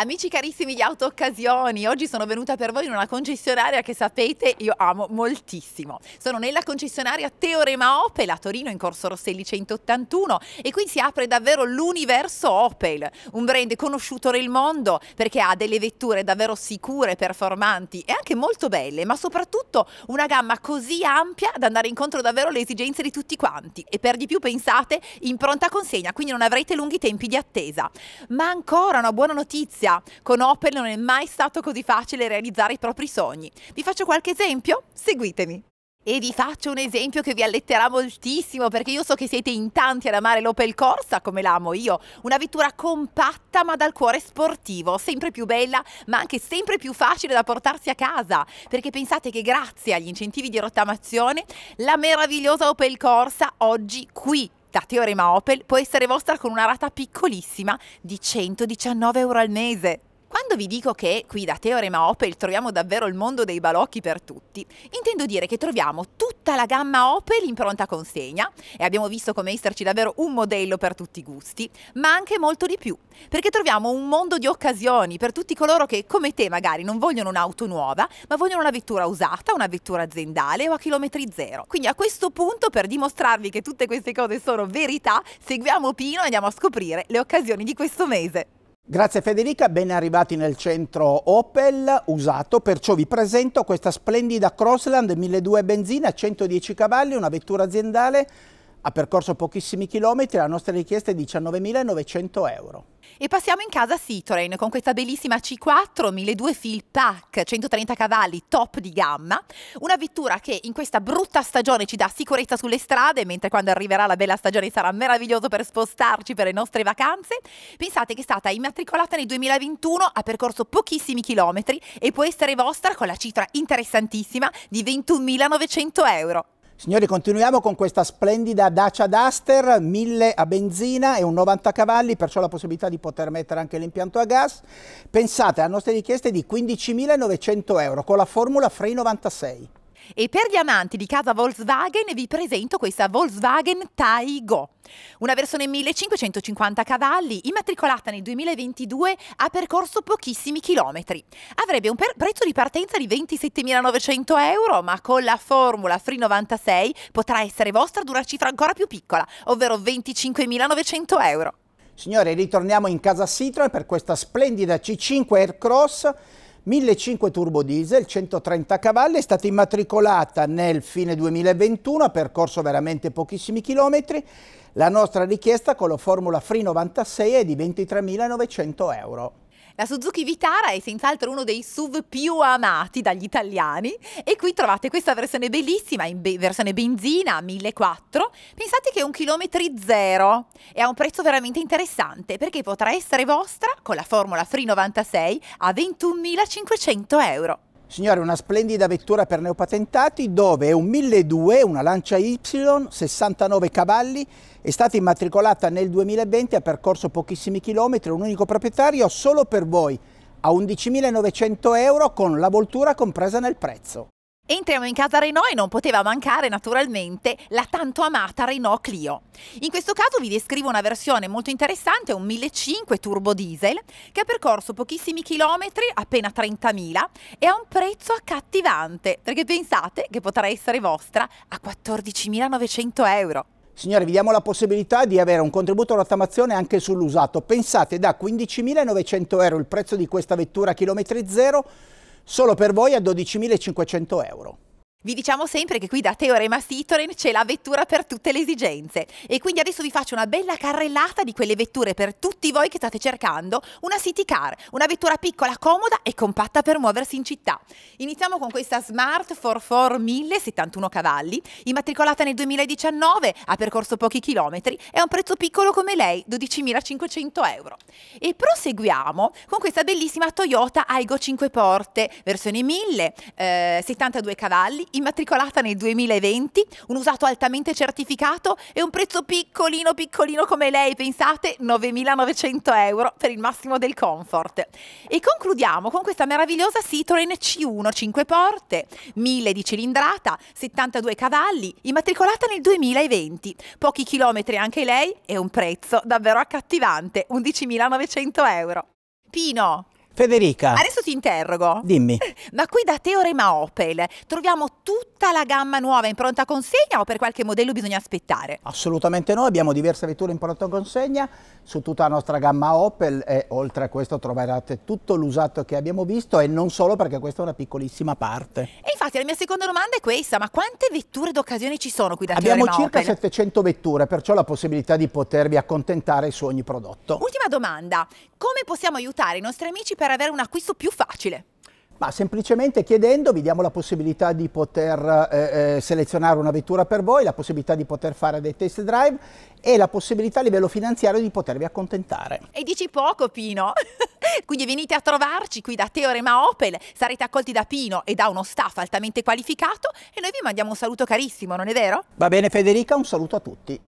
Amici carissimi di Auto Occasioni, oggi sono venuta per voi in una concessionaria che sapete io amo moltissimo. Sono nella concessionaria Teorema Opel a Torino in Corso Rosselli 181 e qui si apre davvero l'universo Opel, un brand conosciuto nel mondo perché ha delle vetture davvero sicure, performanti e anche molto belle, ma soprattutto una gamma così ampia da andare incontro davvero alle esigenze di tutti quanti e per di più pensate in pronta consegna, quindi non avrete lunghi tempi di attesa. Ma ancora una buona notizia sia. Con Opel non è mai stato così facile realizzare i propri sogni. Vi faccio qualche esempio? Seguitemi. E vi faccio un esempio che vi alletterà moltissimo perché io so che siete in tanti ad amare l'Opel Corsa come l'amo io, una vettura compatta ma dal cuore sportivo, sempre più bella ma anche sempre più facile da portarsi a casa perché pensate che grazie agli incentivi di rottamazione la meravigliosa Opel Corsa oggi qui da Teorema Opel può essere vostra con una rata piccolissima di 119 euro al mese. Quando vi dico che qui da Teorema Opel troviamo davvero il mondo dei balocchi per tutti, intendo dire che troviamo tutta la gamma Opel in pronta consegna e abbiamo visto come esserci davvero un modello per tutti i gusti, ma anche molto di più, perché troviamo un mondo di occasioni per tutti coloro che come te magari non vogliono un'auto nuova, ma vogliono una vettura usata, una vettura aziendale o a chilometri zero. Quindi a questo punto per dimostrarvi che tutte queste cose sono verità, seguiamo Pino e andiamo a scoprire le occasioni di questo mese. Grazie Federica, ben arrivati nel centro Opel usato, perciò vi presento questa splendida Crossland 1200 benzina, 110 cavalli, una vettura aziendale ha percorso pochissimi chilometri, la nostra richiesta è 19.900 euro. E passiamo in casa Citroen con questa bellissima C4 1200 Fill Pack, 130 cavalli, top di gamma, una vettura che in questa brutta stagione ci dà sicurezza sulle strade, mentre quando arriverà la bella stagione sarà meraviglioso per spostarci per le nostre vacanze. Pensate che è stata immatricolata nel 2021, ha percorso pochissimi chilometri e può essere vostra con la cifra interessantissima di 21.900 euro. Signori, continuiamo con questa splendida Dacia Duster, 1000 a benzina e un 90 cavalli, perciò la possibilità di poter mettere anche l'impianto a gas. Pensate a nostre richieste di 15.900 euro con la formula Free 96. E per gli amanti di casa Volkswagen vi presento questa Volkswagen Taigo. Una versione 1550 cavalli, immatricolata nel 2022, ha percorso pochissimi chilometri. Avrebbe un prezzo di partenza di 27.900 euro, ma con la formula Free 96 potrà essere vostra ad una cifra ancora più piccola, ovvero 25.900 euro. Signore, ritorniamo in casa Citroën per questa splendida C5 Aircross 1.500 turbo diesel, 130 cavalli, è stata immatricolata nel fine 2021, ha percorso veramente pochissimi chilometri. La nostra richiesta con la formula Free 96 è di 23.900 euro. La Suzuki Vitara è senz'altro uno dei SUV più amati dagli italiani e qui trovate questa versione bellissima in be versione benzina 1004. Pensate che è un chilometri zero e ha un prezzo veramente interessante perché potrà essere vostra con la formula Free 96 a 21.500 euro. Signore, una splendida vettura per neopatentati dove è un 1200, una Lancia Y, 69 cavalli, è stata immatricolata nel 2020, ha percorso pochissimi chilometri, un unico proprietario solo per voi, a 11.900 euro con la voltura compresa nel prezzo. Entriamo in casa Renault e non poteva mancare naturalmente la tanto amata Renault Clio. In questo caso vi descrivo una versione molto interessante, un 1500 turbo diesel che ha percorso pochissimi chilometri, appena 30.000 e ha un prezzo accattivante perché pensate che potrà essere vostra a 14.900 euro. Signori, vi diamo la possibilità di avere un contributo alla rottamazione anche sull'usato. Pensate, da 15.900 euro il prezzo di questa vettura a chilometri zero solo per voi a 12.500 euro. Vi diciamo sempre che qui da Teorema Citroen c'è la vettura per tutte le esigenze e quindi adesso vi faccio una bella carrellata di quelle vetture per tutti voi che state cercando, una city car, una vettura piccola, comoda e compatta per muoversi in città. Iniziamo con questa Smart 44 71 cavalli, immatricolata nel 2019, ha percorso pochi chilometri e ha un prezzo piccolo come lei, 12.500 euro. E proseguiamo con questa bellissima Toyota Aigo 5 porte, versione 1000, eh, 72 cavalli, immatricolata nel 2020, un usato altamente certificato e un prezzo piccolino piccolino come lei, pensate, 9.900 euro per il massimo del comfort. E concludiamo con questa meravigliosa Citroen C1 5 porte, 1000 di cilindrata, 72 cavalli, immatricolata nel 2020, pochi chilometri anche lei e un prezzo davvero accattivante, 11.900 euro. Pino, Federica. Adesso ti interrogo. Dimmi. Ma qui da Teorema Opel troviamo tutti tutta la gamma nuova in pronta consegna o per qualche modello bisogna aspettare? Assolutamente no, abbiamo diverse vetture in pronta consegna su tutta la nostra gamma Opel e oltre a questo troverete tutto l'usato che abbiamo visto e non solo perché questa è una piccolissima parte. E infatti la mia seconda domanda è questa, ma quante vetture d'occasione ci sono qui da Abbiamo circa Opel? 700 vetture, perciò la possibilità di potervi accontentare su ogni prodotto. Ultima domanda, come possiamo aiutare i nostri amici per avere un acquisto più facile? Ma semplicemente chiedendo vi diamo la possibilità di poter eh, eh, selezionare una vettura per voi, la possibilità di poter fare dei test drive e la possibilità a livello finanziario di potervi accontentare. E dici poco Pino, quindi venite a trovarci qui da Teorema Opel, sarete accolti da Pino e da uno staff altamente qualificato e noi vi mandiamo un saluto carissimo, non è vero? Va bene Federica, un saluto a tutti.